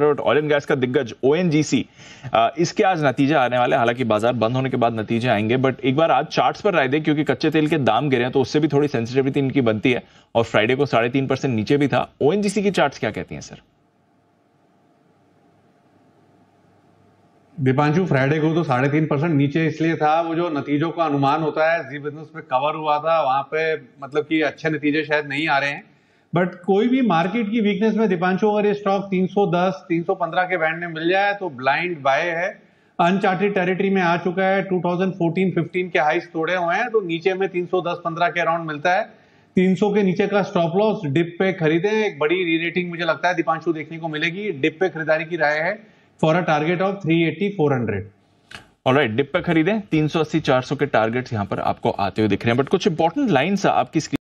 oil and gas का दिग्गज ओ इसके आज नतीजे आने वाले हालांकि बाजार बंद होने के बाद नतीजे आएंगे बट एक बार आज चार्ट्स पर राय दे क्योंकि कच्चे तेल के दाम गिरे हैं तो उससे भी थोड़ी सेंसिटिविटी इनकी बनती है और फ्राइडे को साढ़े तीन परसेंट नीचे भी था ओ की चार्ट क्या कहती है सर दीपांशु फ्राइडे को तो साढ़े तीन परसेंट नीचे इसलिए था वो जो नतीजों का अनुमान होता है जी बिजनेस में कवर हुआ था वहां पे मतलब कि अच्छे नतीजे शायद नहीं आ रहे हैं बट कोई भी मार्केट की वीकनेस में दीपांशु अगर ये स्टॉक 310, 315 के बैंड में मिल जाए तो ब्लाइंड बाय है अनचार्टेड टेरिटरी में आ चुका है 2014-15 के हाइस तोड़े हुए हैं तो नीचे में 310-15 के अराउंड मिलता है 300 के नीचे का स्टॉप लॉस डिप पे खरीदे एक बड़ी री रेटिंग मुझे लगता है दीपांशु देखने को मिलेगी डिप पे खरीदारी की राय है for a target of three eighty और राइट डिप पे खरीदें 380 400 के टारगेट्स यहां पर आपको आते हुए दिख रहे हैं बट कुछ इंपॉर्टेंट लाइन आपकी